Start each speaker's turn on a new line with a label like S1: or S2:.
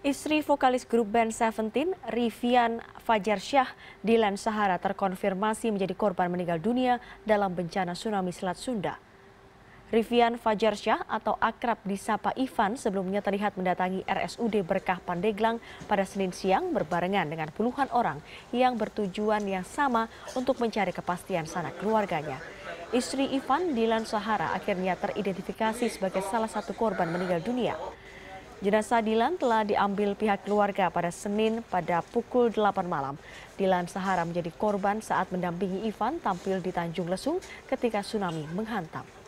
S1: Istri vokalis grup band Seventeen, Rivian Fajar Syah di Sahara terkonfirmasi menjadi korban meninggal dunia dalam bencana tsunami Selat Sunda. Rivian Fajar Syah atau akrab disapa Ivan sebelumnya terlihat mendatangi RSUD Berkah Pandeglang pada Senin siang berbarengan dengan puluhan orang yang bertujuan yang sama untuk mencari kepastian sanak keluarganya. Istri Ivan, Dilan Sahara, akhirnya teridentifikasi sebagai salah satu korban meninggal dunia. Jenazah Dilan telah diambil pihak keluarga pada Senin pada pukul 8 malam. Dilan Sahara menjadi korban saat mendampingi Ivan tampil di Tanjung Lesung ketika tsunami menghantam.